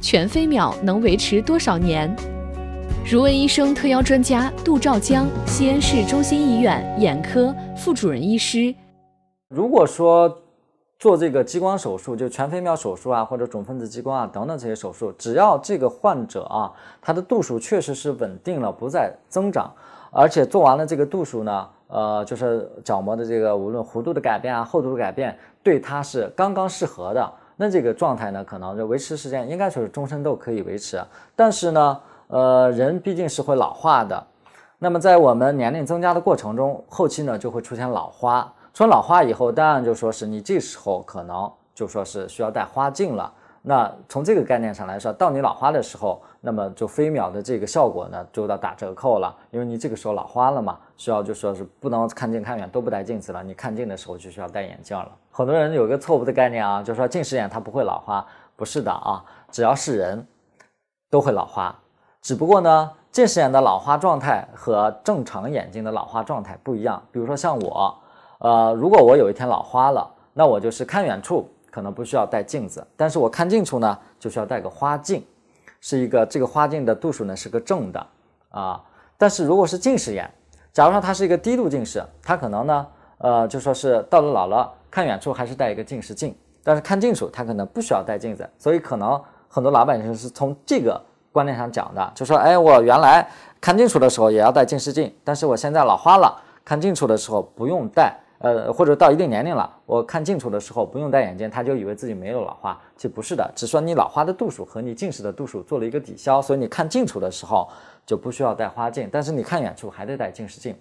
全飞秒能维持多少年？如问医生特邀专家杜兆江，西安市中心医院眼科副主任医师。如果说做这个激光手术，就全飞秒手术啊，或者种分子激光啊，等等这些手术，只要这个患者啊，他的度数确实是稳定了，不再增长，而且做完了这个度数呢，呃，就是角膜的这个无论弧度的改变啊，厚度的改变，对他是刚刚适合的。那这个状态呢，可能就维持时间应该说是终身都可以维持，但是呢，呃，人毕竟是会老化的，那么在我们年龄增加的过程中，后期呢就会出现老花，出现老花以后，当然就说是你这时候可能就说是需要戴花镜了。那从这个概念上来说，到你老花的时候，那么就飞秒的这个效果呢，就到打折扣了，因为你这个时候老花了嘛，需要就说是不能看近看远都不戴镜子了，你看近的时候就需要戴眼镜了。很多人有一个错误的概念啊，就是说近视眼它不会老花，不是的啊，只要是人都会老花，只不过呢，近视眼的老花状态和正常眼睛的老花状态不一样。比如说像我，呃，如果我有一天老花了，那我就是看远处。可能不需要戴镜子，但是我看近处呢就需要戴个花镜，是一个这个花镜的度数呢是个正的啊。但是如果是近视眼，假如说它是一个低度近视，它可能呢呃就说是到了老了看远处还是带一个近视镜，但是看近处它可能不需要戴镜子，所以可能很多老百姓是从这个观念上讲的，就说哎我原来看近处的时候也要戴近视镜，但是我现在老花了看近处的时候不用戴。呃，或者到一定年龄了，我看近处的时候不用戴眼镜，他就以为自己没有老花，其实不是的，只说你老花的度数和你近视的度数做了一个抵消，所以你看近处的时候就不需要戴花镜，但是你看远处还得戴近视镜。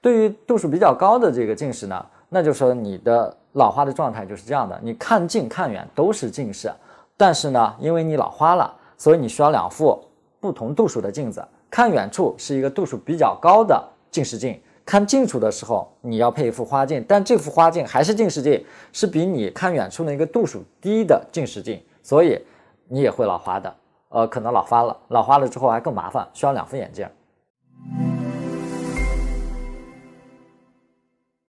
对于度数比较高的这个近视呢，那就说你的老花的状态就是这样的，你看近看远都是近视，但是呢，因为你老花了，所以你需要两副不同度数的镜子，看远处是一个度数比较高的近视镜。看近处的时候，你要配一副花镜，但这副花镜还是近视镜，是比你看远处的一个度数低的近视镜，所以你也会老花的，呃，可能老花了，老花了之后还更麻烦，需要两副眼镜。